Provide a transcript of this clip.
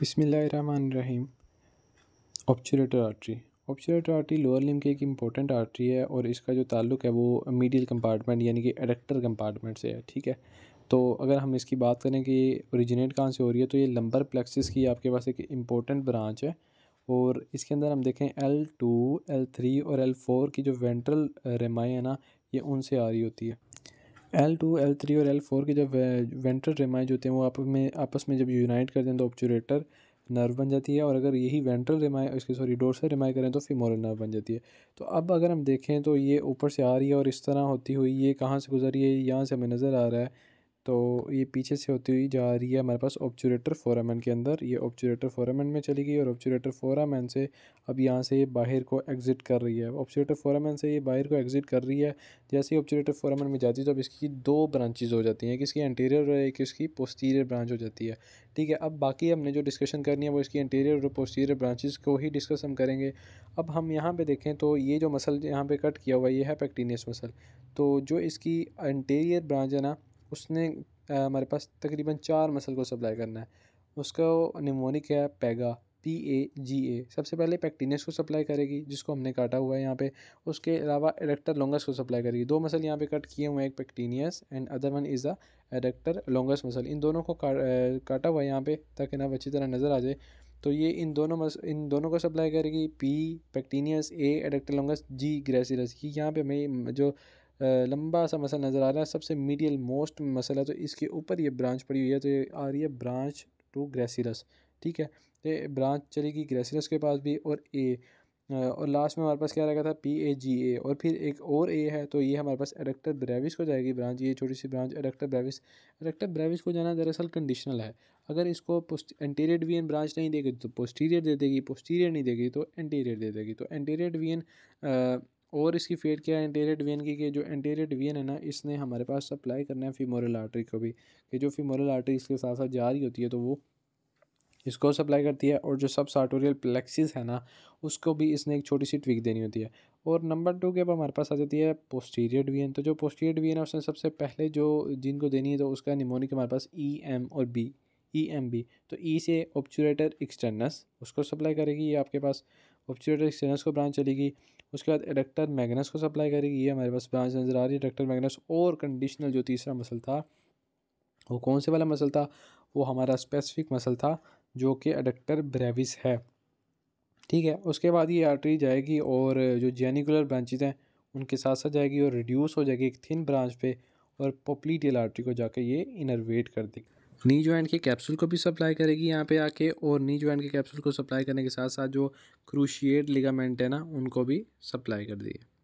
बसमीम obturator artery obturator artery lower limb की एक इंपॉर्टेंट आर्टरी है और इसका जो ताल्लुक है वो मीडियल कंपार्टमेंट यानी कि एडक्टर कंपार्टमेंट से है ठीक है तो अगर हम इसकी बात करें कि ओरिजिनेट कहाँ से हो रही है तो ये लंबर प्लेक्सिस की आपके पास एक इम्पोर्टेंट ब्रांच है और इसके अंदर हम देखें एल टू एल थ्री और एल फोर की जो वेंट्रल रेमाई है ना ये उनसे आ रही होती है एल टू एल थ्री और एल फोर के जब वेंट्रल जो होते हैं वो आप में आपस में जब यूनाइट कर दें तो ऑब्चुरेटर नर्व बन जाती है और अगर यही वेंट्रल रिमाई इसके सॉरी से रिमाई करें तो फीमोरल नर्व बन जाती है तो अब अगर हम देखें तो ये ऊपर से आ रही है और इस तरह होती हुई ये कहाँ से गुजर रही है यहाँ से हमें नज़र आ रहा है तो ये पीछे से होती हुई जा रही है हमारे पास ऑब्चुरेटर फोराम के अंदर ये ऑब्चुरेटर फोराम में चली गई और ऑब्चुरेटर फोराम से अब यहाँ से ये बाहर को एग्ज़िट कर रही है ऑब्चुरेटर फोराम से ये बाहर को एग्ज़िट कर रही है जैसे ही ऑब्चुरेटर फोरामैन में जाती है तो अब इसकी दो ब्रांचेज हो जाती हैं एक इसकी एंटीरियर और एक इसकी पोस्टीरियर ब्रांच हो जाती है ठीक है अब बाकी हमने जो डिस्कशन करनी है वो इसकी इंटीरियर और पोस्टीरियर ब्रांचेज को ही डिस्कस हम करेंगे अब हम यहाँ पर देखें तो ये जो मसल यहाँ पर कट किया हुआ ये है पैक्टीनियस मसल तो जो इसकी इंटीरियर ब्रांच है ना उसने हमारे पास तकरीबन चार मसल को सप्लाई करना है उसका निमोनिक है पैगा पी ए जी ए सबसे पहले पैक्टीनियस को सप्लाई करेगी जिसको हमने काटा हुआ है यहाँ पे उसके अलावा एडक्टर लॉन्गस को सप्लाई करेगी दो मसल यहाँ पे कट किए हुए हैं एक pectineus and other one is the adductor longus muscle इन दोनों को का, काटा हुआ है यहाँ पे ताकि ना अच्छी तरह नज़र आ जाए तो ये इन दोनों मस इन दोनों को सप्लाई करेगी P pectineus A adductor longus G gracilis यहाँ पर हमें जो लंबा सा मसल नज़र आ रहा है सबसे मीडियल मोस्ट मसल है तो इसके ऊपर ये ब्रांच पड़ी हुई है तो ये आ रही है ब्रांच टू ग्रेसिलस ठीक है तो ये ब्रांच चलेगी ग्रेसिलस के पास भी और ए और लास्ट में हमारे पास क्या रहेगा था पी ए जी ए और फिर एक और ए है तो ये हमारे पास एडक्टर ब्रेविस को जाएगी ब्रांच ये छोटी सी branch adductor brevis adductor brevis को जाना दरअसल कंडीशनल है अगर इसको पोस्ट एंटीरियर डिवीजन ब्रांच नहीं देगी तो पोस्टीरियर दे देगी पोस्टीरियर नहीं देगी तो एंटीरियर दे देगी तो एंटीरियर डिवीजन और इसकी फेट क्या है एंटेरियर डिवीजन की कि जो एंटेरियर डिवीजन है ना इसने हमारे पास सप्लाई करना है फीमोरल आर्टरी को भी कि जो फीमोरल आर्टरी इसके साथ साथ जा रही होती है तो वो इसको सप्लाई करती है और जो सब सार्टोरियल प्लेक्सिस है ना उसको भी इसने एक छोटी सी ट्विक देनी होती है और नंबर टू के अब हमारे पास आ जाती है पोस्टीरियर डिवीजन तो जो पोस्टीरियर डिवीजन है उसने सबसे पहले जो जिनको देनी है तो उसका निमोनिक हमारे पास ई e एम और बी ई एम बी तो ई e से ऑपचूरेटर एक्सटर्नस उसको सप्लाई करेगी ये आपके पास ऑपचूरेटर एक्सटर्नस को ब्रांच चलेगी उसके बाद एडक्टर मैगनस को सप्लाई करेगी ये हमारे पास ब्रांच नज़र आ रही है एडक्टर मैगनस और कंडीशनल जो तीसरा मसल था वो कौन से वाला मसल था वो हमारा स्पेसिफिक मसल था जो कि एडक्टर ब्रेविस है ठीक है उसके बाद ये आर्टरी जाएगी और जो जेनिकुलर ब्रांचेज हैं उनके साथ साथ जाएगी और रिड्यूस हो जाएगी एक थिन ब्रांच पे और पोपलीटियल आर्टरी को जाकर ये इनरवेट कर देगी नी ज्वाइंट के कैप्सूल को भी सप्लाई करेगी यहाँ पे आके और नी ज्वाइंट के कैप्सूल को सप्लाई करने के साथ साथ जो क्रूशिएट लिगामेंट है ना उनको भी सप्लाई कर दिए